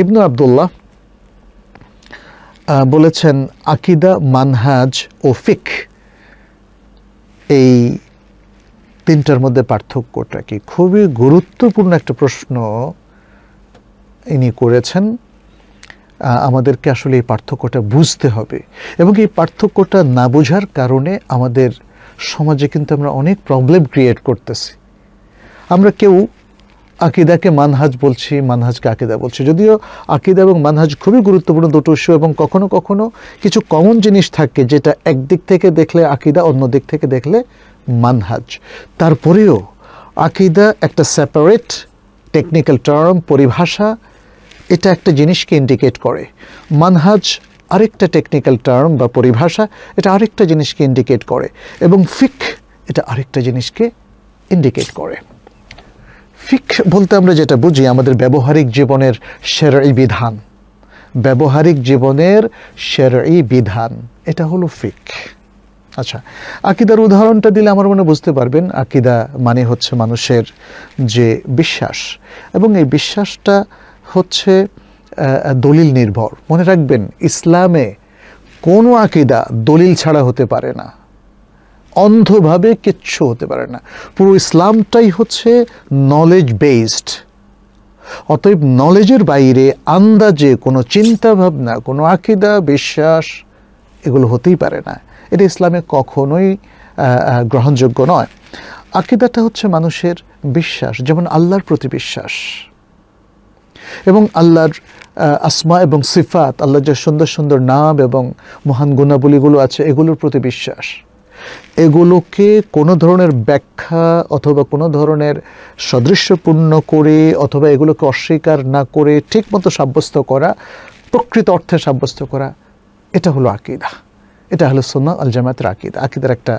ইবনু আবদুল্লাহ বলেছেন আকিদা মানহাজ ও ফিক এই তিনটার মধ্যে পার্থক্যটা কি খুবই গুরুত্বপূর্ণ একটা প্রশ্ন ইনি করেছেন আমাদেরকে আসলে এই পার্থক্যটা বুঝতে হবে এবং এই পার্থক্যটা না বোঝার কারণে আমাদের সমাজে কিন্তু আমরা অনেক প্রবলেম ক্রিয়েট করতেছি আমরা কেউ আকিদাকে মানহাজ বলছি মানহাজকে আকিদা বলছি যদিও আকিদা এবং মানহাজ খুবই গুরুত্বপূর্ণ দুটো ইস্যু এবং কখনো কখনো কিছু কমন জিনিস থাকে যেটা একদিক থেকে দেখলে আকিদা অন্য দিক থেকে দেখলে মানহাজ তারপরেও আকিদা একটা সেপারেট টেকনিক্যাল টার্ম পরিভাষা এটা একটা জিনিসকে ইন্ডিকেট করে মানহাজ আরেকটা টেকনিক্যাল টার্ম বা পরিভাষা এটা আরেকটা জিনিসকে ইন্ডিকেট করে এবং ফিক এটা আরেকটা জিনিসকে ইন্ডিকেট করে ফিক বলতে আমরা যেটা বুঝি আমাদের ব্যবহারিক জীবনের সের বিধান ব্যবহারিক জীবনের সের বিধান এটা হলো ফিক আচ্ছা আকিদার উদাহরণটা দিলে আমার মনে বুঝতে পারবেন আকিদা মানে হচ্ছে মানুষের যে বিশ্বাস এবং এই বিশ্বাসটা হচ্ছে দলিল নির্ভর মনে রাখবেন ইসলামে কোনো আকিদা দলিল ছাড়া হতে পারে না অন্ধভাবে কিচ্ছু হতে পারে না পুরো ইসলামটাই হচ্ছে নলেজ বেসড অতএব নলেজের বাইরে আন্দাজে কোনো চিন্তাভাবনা কোনো আকিদা বিশ্বাস এগুলো হতেই পারে না এটা ইসলামে কখনোই গ্রহণযোগ্য নয় আকিদাটা হচ্ছে মানুষের বিশ্বাস যেমন আল্লাহর প্রতি বিশ্বাস এবং আল্লাহর আসমা এবং সিফাত আল্লাহর যে সুন্দর সুন্দর নাম এবং মহান গুণাবলীগুলো আছে এগুলোর প্রতি বিশ্বাস এগুলোকে কোনো ধরনের ব্যাখ্যা অথবা কোনো ধরনের সদৃশ্যপূর্ণ করে অথবা এগুলোকে অস্বীকার না করে ঠিকমতো সাব্যস্ত করা প্রকৃত অর্থে সাব্যস্ত করা এটা হলো আকিদা এটা হলো সোনা আল জামাতের আকিদা আকিদার একটা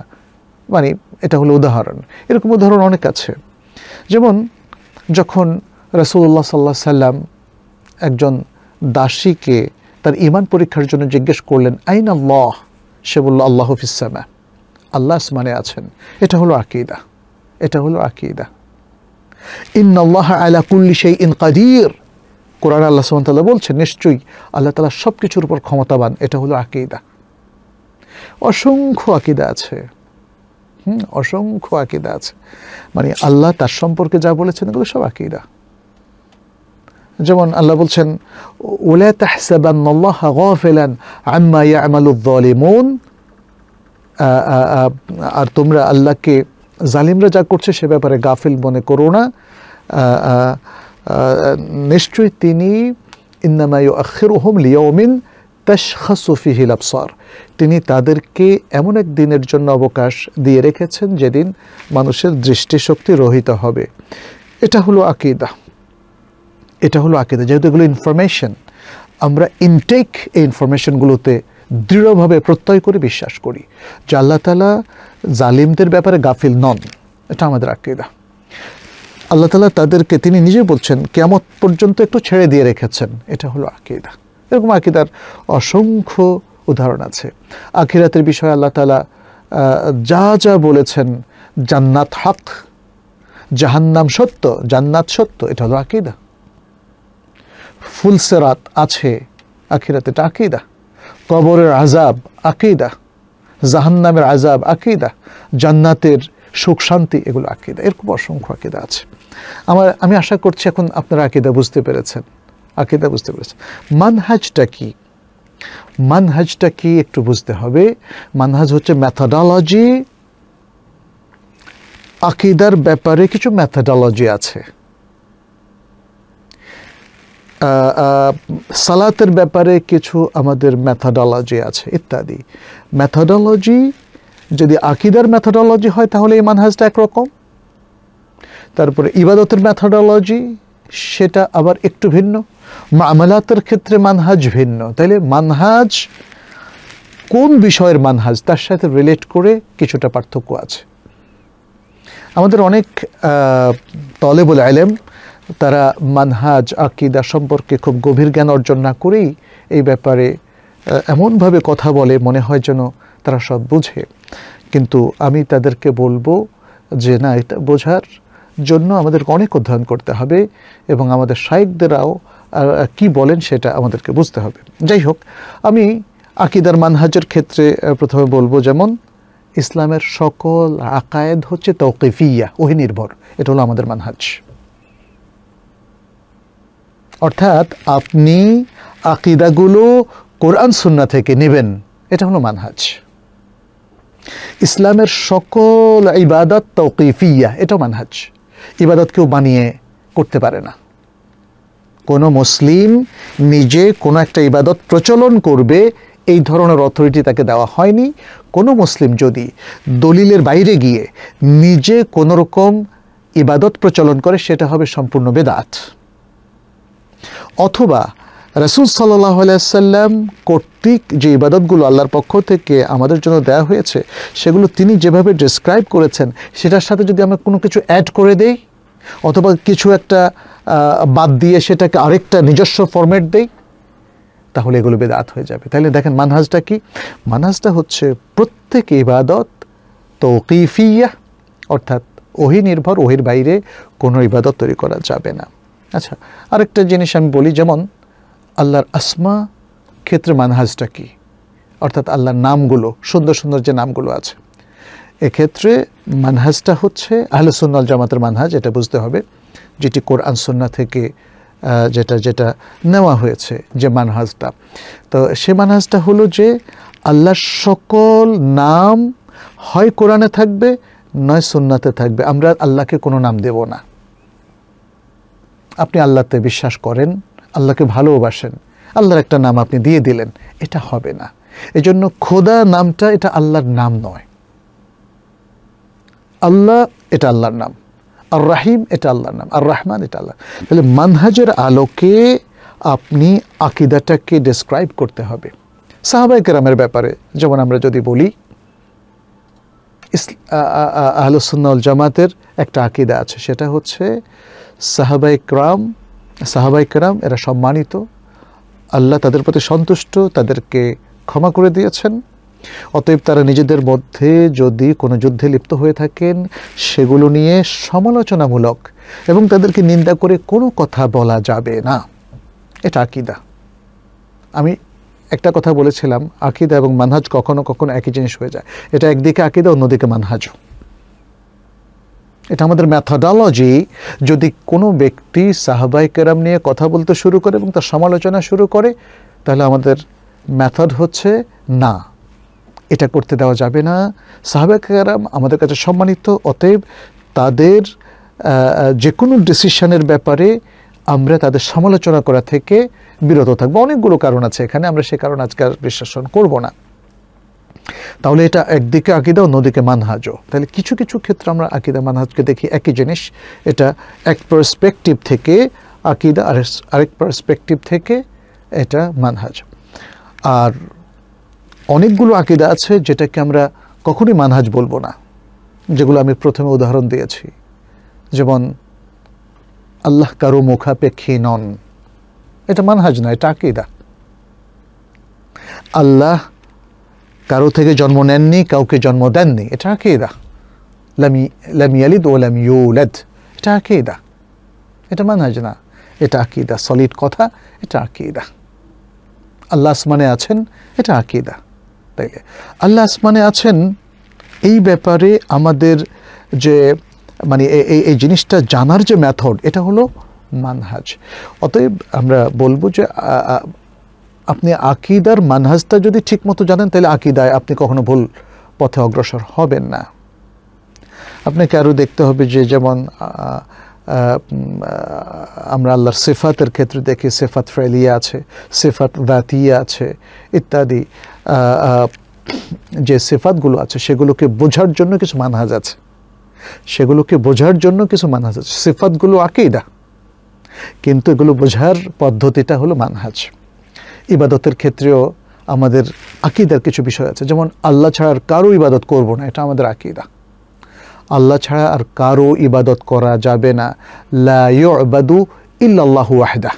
মানে এটা হলো উদাহরণ এরকম উদাহরণ অনেক আছে যেমন যখন রসুল্লাহ সাল্লাহ সাল্লাম একজন দাসীকে তার ইমান পরীক্ষার জন্য জিজ্ঞেস করলেন আইন আল্লাহ সে বলল আল্লাহ ফিসামা আল্লাহ আসমানে আছেন এটা হলো আকিদা এটা হলো আকিদা আল্লাহ আলা কুল্লি সেই ইন কাদির কোরআন আল্লাহ সুমতাল্লাহ বলছেন নিশ্চয়ই আল্লাহ তালা সব কিছুর উপর ক্ষমতাবান এটা হলো আকিদা অসংখ্য আকিদা আছে হুম অসংখ্য আকিদা আছে মানে আল্লাহ তার সম্পর্কে যা বলেছেন এগুলো সব আকিদা যেমন আল্লাহ বলছেন ওলা তাহসাবান্লাহ গফেলান আম্মা ইয়ামালুদ্দলিমুন আর তোমরা আল্লাহকে জালিমরা যা করছে সে ব্যাপারে গাফিল মনে করো না নিশ্চয়ই তিনি ইন্নামায়ু আখির হোম সুফি হিল আফসর তিনি তাদেরকে এমন এক দিনের জন্য অবকাশ দিয়ে রেখেছেন যেদিন মানুষের দৃষ্টিশক্তি রহিত হবে এটা হলো আকিদা এটা হলো আকিদা যেহেতু এগুলো ইনফরমেশন আমরা ইনটেক এই ইনফরমেশনগুলোতে দৃঢ়ভাবে প্রত্যয় করে বিশ্বাস করি যে আল্লাহ তালা জালিমদের ব্যাপারে গাফিল নন এটা আমাদের আকৃদা আল্লাহ তালা তাদেরকে তিনি নিজে বলছেন কেমত পর্যন্ত একটু ছেড়ে দিয়ে রেখেছেন এটা হলো আকিদা এরকম আকিদার অসংখ্য উদাহরণ আছে আখিরাতের বিষয়ে আল্লাহ তালা যা যা বলেছেন জান্নাত হক জাহান্নাম সত্য জান্নাত সত্য এটা হলো আকিদা ফুলসেরাত আছে আখিরাতে এটা আকিদা কবরের আজাব আকিদা জাহান্নামের আজাব আকিদা জান্নাতের সুখ শান্তি এগুলো আকিদা এরকম অসংখ্য আকিদা আছে আমার আমি আশা করছি এখন আপনারা আকিদা বুঝতে পেরেছেন আকিদা বুঝতে পেরেছেন মানহাজটা কি মানহাজটা কি একটু বুঝতে হবে মানহাজ হচ্ছে ম্যাথাডোলজি আকিদার ব্যাপারে কিছু ম্যাথাডোলজি আছে সালাতের ব্যাপারে কিছু আমাদের ম্যাথাডোলজি আছে ইত্যাদি ম্যাথাডোলজি যদি আকিদার ম্যাথাডোলজি হয় তাহলে এই মানহাজটা একরকম তারপরে ইবাদতের ম্যাথাডোলজি সেটা আবার একটু ভিন্ন মামলাতের ক্ষেত্রে মানহাজ ভিন্ন তাইলে মানহাজ কোন বিষয়ের মানহাজ তার সাথে রিলেট করে কিছুটা পার্থক্য আছে আমাদের অনেক তলে বলে আলেম তারা মানহাজ আকিদা সম্পর্কে খুব গভীর জ্ঞান অর্জন না করেই এই ব্যাপারে এমনভাবে কথা বলে মনে হয় যেন তারা সব বুঝে কিন্তু আমি তাদেরকে বলবো যে না এটা বোঝার জন্য আমাদের অনেক অধ্যয়ন করতে হবে এবং আমাদের সাহিকদেরাও কি বলেন সেটা আমাদেরকে বুঝতে হবে যাই হোক আমি আকিদার মানহাজের ক্ষেত্রে প্রথমে বলবো যেমন ইসলামের সকল আকায়েদ হচ্ছে তৌকিফিয়া ওহিনির্ভর এটা হলো আমাদের মানহাজ অর্থাৎ আপনি আকিদাগুলো কোরআন সুন্না থেকে নেবেন এটা হলো মানহাজ ইসলামের সকল ইবাদত তৌকিফিয়া এটাও মানহাজ ইবাদত কেউ বানিয়ে করতে পারে না কোনো মুসলিম নিজে কোনো একটা ইবাদত প্রচলন করবে এই ধরনের অথরিটি তাকে দেওয়া হয়নি কোনো মুসলিম যদি দলিলের বাইরে গিয়ে নিজে কোনো রকম ইবাদত প্রচলন করে সেটা হবে সম্পূর্ণ বেদাত অথবা রসুল সাল্লাহ আলাইসাল্লাম কর্তৃক যে ইবাদতগুলো আল্লাহর পক্ষ থেকে আমাদের জন্য দেয়া হয়েছে সেগুলো তিনি যেভাবে ডিসক্রাইব করেছেন সেটার সাথে যদি আমরা কোনো কিছু অ্যাড করে দেই অথবা কিছু একটা বাদ দিয়ে সেটাকে আরেকটা নিজস্ব ফর্মেট দেই তাহলে এগুলো বেদাত হয়ে যাবে তাহলে দেখেন মানহাজটা কি মানহাজটা হচ্ছে প্রত্যেক ইবাদত তৌকিফিয়া অর্থাৎ ওহি নির্ভর ওহির বাইরে কোনো ইবাদত তৈরি করা যাবে না আচ্ছা আরেকটা জিনিস আমি বলি যেমন আল্লাহর আসমা ক্ষেত্রে মানহাজটা কী অর্থাৎ আল্লাহর নামগুলো সুন্দর সুন্দর যে নামগুলো আছে এক্ষেত্রে মানহাজটা হচ্ছে আহলে সুন্নাল জামাতের মানহাজ এটা বুঝতে হবে যেটি কোরআন সুন্না থেকে যেটা যেটা নেওয়া হয়েছে যে মানহাজটা তো সে মানহাজটা হলো যে আল্লাহর সকল নাম হয় কোরআনে থাকবে নয় সুন্নাতে থাকবে আমরা আল্লাহকে কোনো নাম দেব না আপনি আল্লাহতে বিশ্বাস করেন আল্লাহকে ভালোবাসেন আল্লাহর একটা নাম আপনি দিয়ে দিলেন এটা হবে না এজন্য খোদা নামটা এটা আল্লাহর নাম নয় আল্লাহ এটা আল্লাহর নাম আর রাহিম এটা আল্লাহর নাম আর রহমান এটা আল্লাহ তাহলে মানহাজের আলোকে আপনি আকিদাটাকে ডেসক্রাইব করতে হবে সাহাবাই কেরামের ব্যাপারে যেমন আমরা যদি বলি আহলুসুল্নাউল জামাতের একটা আকিদা আছে সেটা হচ্ছে সাহাবাই ক্রাম সাহাবাই ক্রাম এরা সম্মানিত আল্লাহ তাদের প্রতি সন্তুষ্ট তাদেরকে ক্ষমা করে দিয়েছেন অতএব তারা নিজেদের মধ্যে যদি কোনো যুদ্ধে লিপ্ত হয়ে থাকেন সেগুলো নিয়ে সমালোচনামূলক এবং তাদেরকে নিন্দা করে কোনো কথা বলা যাবে না এটা আকিদা আমি একটা কথা বলেছিলাম আকিদা এবং মানহাজ কখনো কখনো একই জিনিস হয়ে যায় এটা একদিকে আকিদা অন্যদিকে মানহাজও এটা আমাদের ম্যাথোডলজি যদি কোনো ব্যক্তি সাহবাই কেরাম নিয়ে কথা বলতে শুরু করে এবং তার সমালোচনা শুরু করে তাহলে আমাদের ম্যাথড হচ্ছে না এটা করতে দেওয়া যাবে না সাহাবাই কেরাম আমাদের কাছে সম্মানিত অতএব তাদের যে কোনো ডিসিশনের ব্যাপারে আমরা তাদের সমালোচনা করা থেকে বিরত থাকবো অনেকগুলো কারণ আছে এখানে আমরা সে কারণ আজকে আর বিশ্লেষণ করব না তাহলে এটা একদিকে আকিদা অন্যদিকে মানহাজও তাহলে কিছু কিছু ক্ষেত্রে আমরা আকিদা মানহাজকে দেখি একই জিনিস এটা এক পার্সপেক্টিভ থেকে আকিদা আর আরেক পার্সপেক্টিভ থেকে এটা মানহাজ আর অনেকগুলো আকিদা আছে যেটাকে আমরা কখনোই মানহাজ বলবো না যেগুলো আমি প্রথমে উদাহরণ দিয়েছি যেমন আল্লাহ কারো মুখাপেক্ষী নন এটা মানহাজ না এটা আকিদা আল্লাহ কারো থেকে জন্ম নেননি কাউকে জন্ম দেননি এটা আকেদা লামি লামিয়ালিদ ও লামিউলাদ এটা আকেদা এটা মানহাজ না এটা আকিদা সলিড কথা এটা আকিদা আল্লাহ আসমানে আছেন এটা আকিদা তাইলে আল্লাহ আসমানে আছেন এই ব্যাপারে আমাদের যে মানে এই এই জিনিসটা জানার যে মেথড এটা হলো মানহাজ অতএব আমরা বলবো যে আপনি আকিদার মানহাজটা যদি ঠিকমতো জানেন তাহলে আকিদায় আপনি কখনো ভুল পথে অগ্রসর হবেন না আপনাকে আরও দেখতে হবে যে যেমন আমরা আল্লাহর সেফাতের ক্ষেত্রে দেখি সেফাত ফেলিয়া আছে সেফাত দাতিয়া আছে ইত্যাদি যে সেফাতগুলো আছে সেগুলোকে বোঝার জন্য কিছু মানহাজ আছে সেগুলোকে বোঝার জন্য কিছু মানহাজ আছে সেফাতগুলো আঁকেই না কিন্তু এগুলো বোঝার পদ্ধতিটা হলো মানহাজ ইবাদতের ক্ষেত্রেও আমাদের আকিদার কিছু বিষয় আছে যেমন আল্লাহ ছাড়া আর কারো ইবাদত করব না এটা আমাদের আকিদা আল্লাহ ছাড়া আর কারো ইবাদত করা যাবে না লাদু ইল্লাহ ওয়াহদা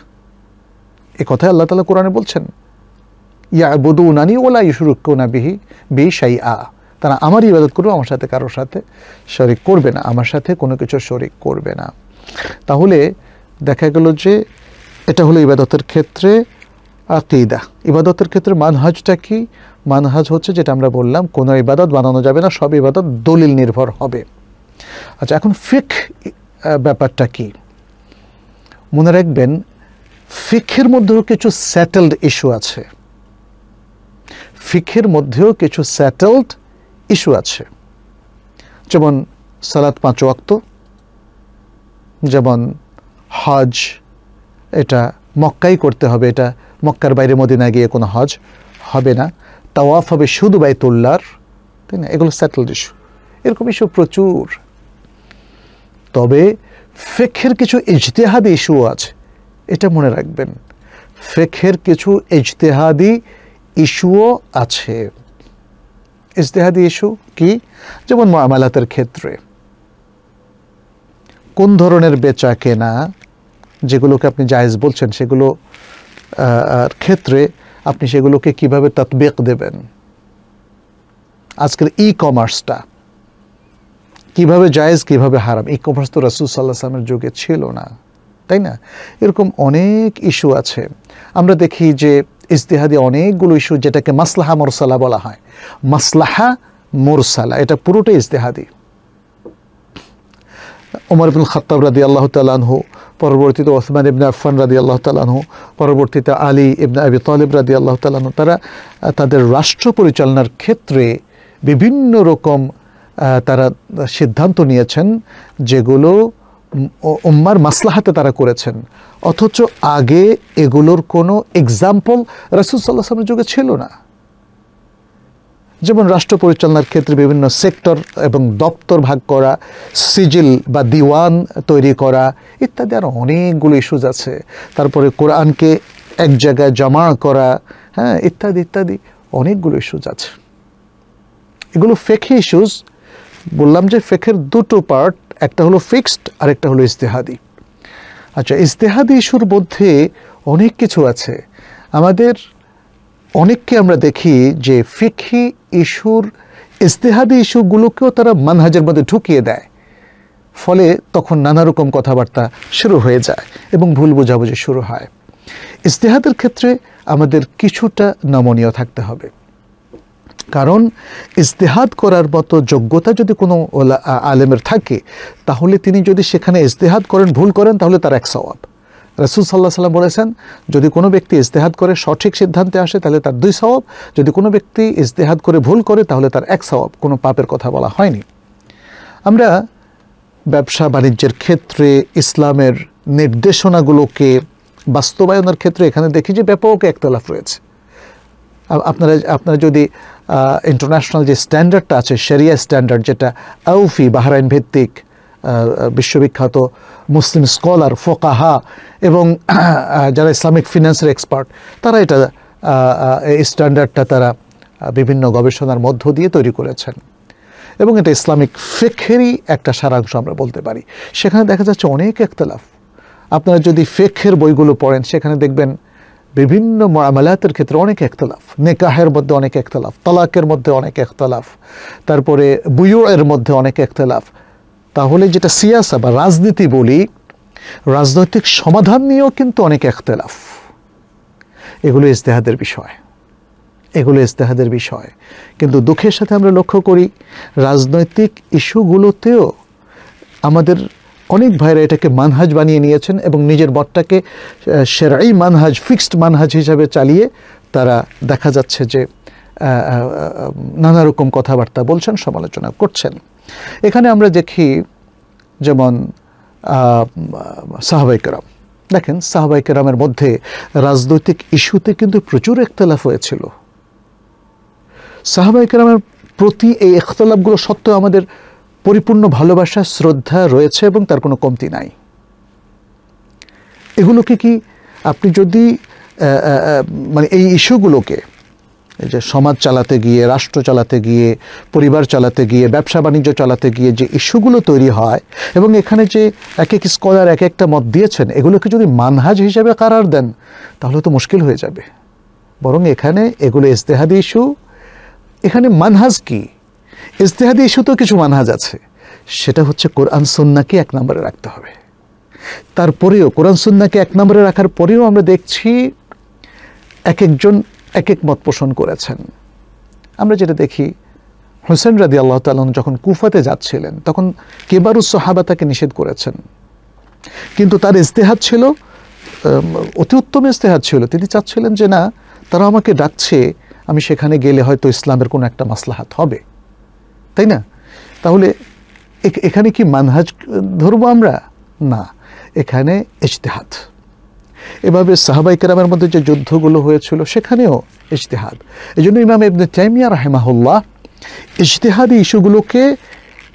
এ কথাই আল্লাহ তালা কোরআনে বলছেন ইয়াবুদু নানি ওলা না বিহি বি সাই আ তারা আমার ইবাদত করবে আমার সাথে কারোর সাথে শরিক করবে না আমার সাথে কোনো কিছু শরিক করবে না তাহলে দেখা গেল যে এটা হলো ইবাদতের ক্ষেত্রে আকিদা ইবাদতের ক্ষেত্রে মানহাজটা কি মানহাজ হচ্ছে যেটা আমরা বললাম কোনো ইবাদত বানানো যাবে না সব ইবাদত দলিল নির্ভর হবে আচ্ছা এখন ফিক ব্যাপারটা কি মনে রাখবেন ফিখের মধ্যেও কিছু স্যাটেলড ইস্যু আছে ফিখের মধ্যেও কিছু স্যাটেলড ইস্যু আছে যেমন সালাত পাঁচ ওয়াক্ত যেমন হজ এটা মক্কাই করতে হবে এটা মক্কার বাইরে মদিনা গিয়ে কোনো হজ হবে না তাওয়াফ হবে শুধু বাইতুল্লার তাই না এগুলো স্যাটেলড ইস্যু এরকম ইস্যু প্রচুর তবে ফেখের কিছু ইজতেহাদি ইস্যু আছে এটা মনে রাখবেন ফেখের কিছু ইজতেহাদি ইস্যুও আছে ইজতেহাদি ইস্যু কি যেমন মামালাতের ক্ষেত্রে কোন ধরনের বেচা কেনা যেগুলোকে আপনি জায়েজ বলছেন সেগুলো ক্ষেত্রে আপনি সেগুলোকে কিভাবে বেক দেবেন আজকের ই কমার্সটা কিভাবে জায়েজ কিভাবে হারাম ই কমার্স তো রাসুল সাল্লাহামের যুগে ছিল না তাই না এরকম অনেক ইস্যু আছে আমরা দেখি যে ইস্তেহাদি অনেকগুলো ইস্যু যেটাকে মাসলাহা মোরসালা বলা হয় মাসলাহা মোরসালা এটা পুরোটাই ইস্তেহাদি উমর ইবুল খত্তাব রাদি আল্লাহ তালহু পরবর্তীতে ওসমান ইবনে আফান রাদি আল্লাহ তালানহ পরবর্তীতে আলী ইবনে আবি তলেব রাদি আল্লাহ তালাহু তারা তাদের রাষ্ট্র পরিচালনার ক্ষেত্রে বিভিন্ন রকম তারা সিদ্ধান্ত নিয়েছেন যেগুলো উম্মার মাসলাহাতে তারা করেছেন অথচ আগে এগুলোর কোনো এক্সাম্পল রাসুল সাল্লাহ আসলামের যুগে ছিল না যেমন রাষ্ট্র পরিচালনার ক্ষেত্রে বিভিন্ন সেক্টর এবং দপ্তর ভাগ করা সিজিল বা দিওয়ান তৈরি করা ইত্যাদি আরও অনেকগুলো ইস্যুজ আছে তারপরে কোরআনকে এক জায়গায় জমা করা হ্যাঁ ইত্যাদি ইত্যাদি অনেকগুলো ইস্যুজ আছে এগুলো ফেকি ইস্যুজ বললাম যে ফেকের দুটো পার্ট একটা হলো ফিক্সড আর একটা হলো ইজতেহাদি আচ্ছা ইজতেহাদি ইস্যুর মধ্যে অনেক কিছু আছে আমাদের অনেককে আমরা দেখি যে ফিকি ইস্যুর ইস্তেহাদি ইস্যুগুলোকেও তারা মানহাজের মধ্যে ঢুকিয়ে দেয় ফলে তখন নানা রকম কথাবার্তা শুরু হয়ে যায় এবং ভুল বোঝাবুঝি শুরু হয় ইস্তেহাদের ক্ষেত্রে আমাদের কিছুটা নমনীয় থাকতে হবে কারণ ইস্তেহাদ করার মতো যোগ্যতা যদি কোনো আলেমের থাকে তাহলে তিনি যদি সেখানে ইস্তেহাদ করেন ভুল করেন তাহলে তার এক সবাব রসুল সাল্লাহ সাল্লাম বলেছেন যদি কোনো ব্যক্তি ইজতেহাদ করে সঠিক সিদ্ধান্তে আসে তাহলে তার দুই স্বভাব যদি কোনো ব্যক্তি ইজতেহাদ করে ভুল করে তাহলে তার এক স্বভাব কোনো পাপের কথা বলা হয়নি আমরা ব্যবসা বাণিজ্যের ক্ষেত্রে ইসলামের নির্দেশনাগুলোকে বাস্তবায়নের ক্ষেত্রে এখানে দেখি যে ব্যাপক একতলাফ রয়েছে আপনারা আপনারা যদি ইন্টারন্যাশনাল যে স্ট্যান্ডার্ডটা আছে সেরিয়া স্ট্যান্ডার্ড যেটা আউফি বাহরাইন ভিত্তিক বিশ্ববিখ্যাত মুসলিম স্কলার ফোকাহা এবং যারা ইসলামিক ফিন্যান্সের এক্সপার্ট তারা এটা এই স্ট্যান্ডার্ডটা তারা বিভিন্ন গবেষণার মধ্য দিয়ে তৈরি করেছেন এবং এটা ইসলামিক ফেখেরই একটা সারাংশ আমরা বলতে পারি সেখানে দেখা যাচ্ছে অনেক একতলাফ আপনারা যদি ফেখের বইগুলো পড়েন সেখানে দেখবেন বিভিন্ন মামালাতের ক্ষেত্রে অনেক একতলাফ নেকাহের মধ্যে অনেক একতলাফ তালাকের মধ্যে অনেক একতলাফ তারপরে বুয়ের মধ্যে অনেক একতলাফ তাহলে যেটা সিয়াসা বা রাজনীতি বলি রাজনৈতিক সমাধান নিয়েও কিন্তু অনেক একতলাফ এগুলো ইজতেহাদের বিষয় এগুলো ইজতেহাদের বিষয় কিন্তু দুঃখের সাথে আমরা লক্ষ্য করি রাজনৈতিক ইস্যুগুলোতেও আমাদের অনেক ভাইরা এটাকে মানহাজ বানিয়ে নিয়েছেন এবং নিজের বটটাকে সেরাই মানহাজ ফিক্সড মানহাজ হিসাবে চালিয়ে তারা দেখা যাচ্ছে যে নানা রকম কথাবার্তা বলছেন সমালোচনা করছেন এখানে আমরা দেখি যেমন সাহাবাইকেরাম দেখেন সাহাবাইকেরামের মধ্যে রাজনৈতিক ইস্যুতে কিন্তু প্রচুর একতলাফ হয়েছিল সাহাবাইকেরামের প্রতি এই একতলাপগুলো সত্ত্বেও আমাদের পরিপূর্ণ ভালোবাসা শ্রদ্ধা রয়েছে এবং তার কোনো কমতি নাই এগুলোকে কি আপনি যদি মানে এই ইস্যুগুলোকে যে সমাজ চালাতে গিয়ে রাষ্ট্র চালাতে গিয়ে পরিবার চালাতে গিয়ে ব্যবসা বাণিজ্য চালাতে গিয়ে যে ইস্যুগুলো তৈরি হয় এবং এখানে যে এক এক স্কলার এক একটা মত দিয়েছেন এগুলোকে যদি মানহাজ হিসেবে কারার দেন তাহলে তো মুশকিল হয়ে যাবে বরং এখানে এগুলো ইজতেহাদি ইস্যু এখানে মানহাজ কি ইজতেহাদি ইস্যু তো কিছু মানহাজ আছে সেটা হচ্ছে কোরআন সন্নাকে এক নম্বরে রাখতে হবে তারপরেও কোরআন সন্নাকে এক নম্বরে রাখার পরেও আমরা দেখছি এক একজন এক এক মত পোষণ করেছেন আমরা যেটা দেখি হোসেন রাদি আল্লাহ তালন যখন কুফাতে যাচ্ছিলেন তখন কেবারু সাহাবা তাকে নিষেধ করেছেন কিন্তু তার ইস্তেহাত ছিল অতি উত্তম ইস্তেহাত ছিল তিনি চাচ্ছিলেন যে না তারা আমাকে ডাকছে আমি সেখানে গেলে হয়তো ইসলামের কোনো একটা মাসলাহাত হবে তাই না তাহলে এখানে কি মানহাজ ধরবো আমরা না এখানে ইজতেহাত এভাবে সাহাবাইকেরামের মধ্যে যে যুদ্ধগুলো হয়েছিল সেখানেও ইশতেহাদ এই জন্য ইমাম এবনে তাইমিয়া রাহেমাহুল্লাহ ইশতেহাদি ইস্যুগুলোকে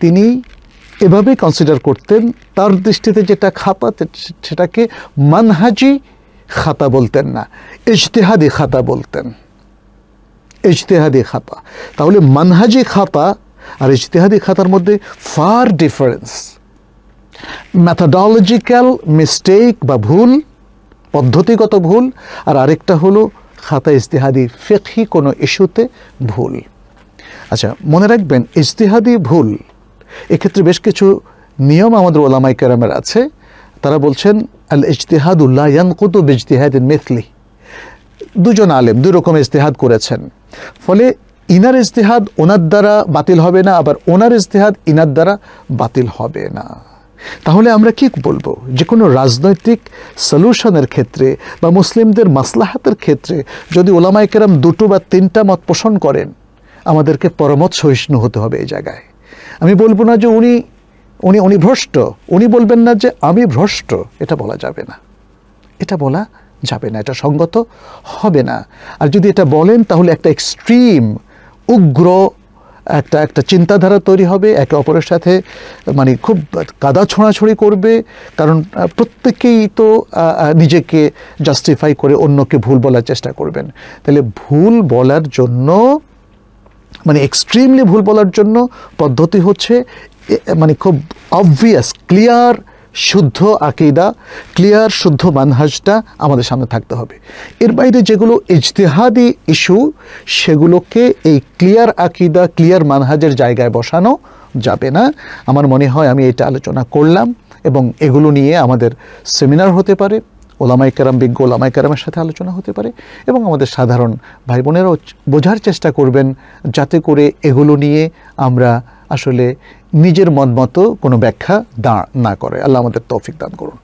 তিনি এভাবে কনসিডার করতেন তার দৃষ্টিতে যেটা খাতা সেটাকে মানহাজি খাতা বলতেন না ইশতেহাদি খাতা বলতেন ইশতেহাদি খাতা তাহলে মানহাজি খাতা আর ইশতেহাদি খাতার মধ্যে ফার ডিফারেন্স ম্যাথাডলজিক্যাল মিস্টেক বা ভুল পদ্ধতিগত ভুল আর আরেকটা হলো খাতা ইস্তেহাদি ফেকহি কোনো ইস্যুতে ভুল আচ্ছা মনে রাখবেন ইস্তেহাদি ভুল এক্ষেত্রে বেশ কিছু নিয়ম আমাদের ওলামাই কেরামের আছে তারা বলছেন আল ইজতিহাদুল্লাহ ইয়ানকুতু বিজতিহাদিন মেথলি দুজন আলেম দুই রকম ইজতেহাদ করেছেন ফলে ইনার ইজতেহাদ ওনার দ্বারা বাতিল হবে না আবার ওনার ইজতেহাদ ইনার দ্বারা বাতিল হবে না তাহলে আমরা কি বলবো যে কোনো রাজনৈতিক সলিউশনের ক্ষেত্রে বা মুসলিমদের মাসলাহাতের ক্ষেত্রে যদি ওলামায় কেরাম দুটো বা তিনটা মত পোষণ করেন আমাদেরকে পরমত সহিষ্ণু হতে হবে এই জায়গায় আমি বলবো না যে উনি উনি উনি ভ্রষ্ট উনি বলবেন না যে আমি ভ্রষ্ট এটা বলা যাবে না এটা বলা যাবে না এটা সঙ্গত হবে না আর যদি এটা বলেন তাহলে একটা এক্সট্রিম উগ্র একটা একটা চিন্তাধারা তৈরি হবে একে অপরের সাথে মানে খুব কাদা ছোঁড়াছড়ি করবে কারণ প্রত্যেকেই তো নিজেকে জাস্টিফাই করে অন্যকে ভুল বলার চেষ্টা করবেন তাহলে ভুল বলার জন্য মানে এক্সট্রিমলি ভুল বলার জন্য পদ্ধতি হচ্ছে মানে খুব অবভিয়াস ক্লিয়ার শুদ্ধ আকিদা ক্লিয়ার শুদ্ধ মানহাজটা আমাদের সামনে থাকতে হবে এর বাইরে যেগুলো ইজতেহাদি ইস্যু সেগুলোকে এই ক্লিয়ার আকিদা ক্লিয়ার মানহাজের জায়গায় বসানো যাবে না আমার মনে হয় আমি এটা আলোচনা করলাম এবং এগুলো নিয়ে আমাদের সেমিনার হতে পারে ওলামাইকারাম বিজ্ঞ ওলামাইকারামের সাথে আলোচনা হতে পারে এবং আমাদের সাধারণ ভাই বোনেরাও বোঝার চেষ্টা করবেন যাতে করে এগুলো নিয়ে আমরা আসলে নিজের মত মতো কোনো ব্যাখ্যা দাঁড় না করে আল্লাহ আমাদের তৌফিক দান করুন